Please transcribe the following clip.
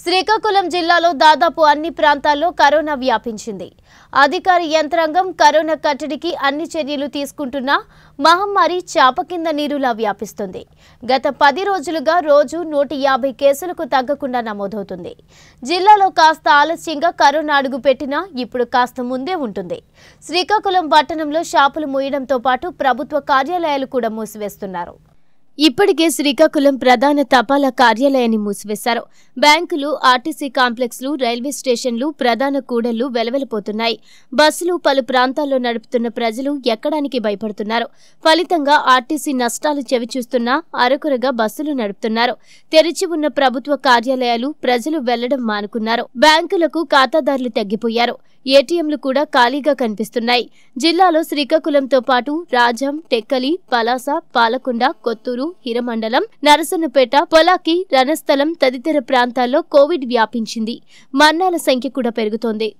శ్రీకాకుళం జిల్లాలో దాదాపు అన్ని ప్రాంతాల్లో కరోనా వ్యాపించింది అధికార యంత్రాంగం కరోనా కట్టడికి అన్ని చర్యలు తీసుకుంటున్నా మహమ్మారి చేప కింద నీరులా వ్యాపిస్తుంది గత పది రోజులుగా రోజు నూట యాభై కేసులకు తగ్గకుండా నమోదవుతుంది జిల్లాలో కాస్త ఆలస్యంగా కరోనా అడుగు పెట్టినా ఇప్పుడు కాస్త ముందే ఉంటుంది శ్రీకాకుళం పట్టణంలో షాపులు మూయడంతో పాటు ప్రభుత్వ కార్యాలయాలు కూడా మూసివేస్తున్నారు ఇప్పటికే శ్రీకాకుళం ప్రధాన తపాలా కార్యాలయాన్ని మూసివేశారు బ్యాంకులు ఆర్టీసీ కాంప్లెక్స్లు రైల్వే స్టేషన్లు ప్రధాన కూడళ్లు వెలవెలపోతున్నాయి బస్సులు పలు ప్రాంతాల్లో నడుపుతున్న ప్రజలు ఎక్కడానికి భయపడుతున్నారు ఫలితంగా ఆర్టీసీ నష్టాలు చెవిచూస్తున్నా అరకొరగా బస్సులు నడుపుతున్నారు తెరిచి ఉన్న ప్రభుత్వ కార్యాలయాలు ప్రజలు వెళ్లడం మానుకున్నారు బ్యాంకులకు ఖాతాదారులు తగ్గిపోయారు ఏటీఎంలు కూడా ఖాళీగా కనిపిస్తున్నాయి జిల్లాలో శ్రీకాకుళంతో పాటు రాజం టెక్కలి పలాస పాలకొండ కొత్తూరు ఏలూరు హిరమండలం నరసన్నపేట పొలాకి రణస్థలం తదితర ప్రాంతాల్లో కోవిడ్ వ్యాపించింది మరణాల సంఖ్య కూడా పెరుగుతోంది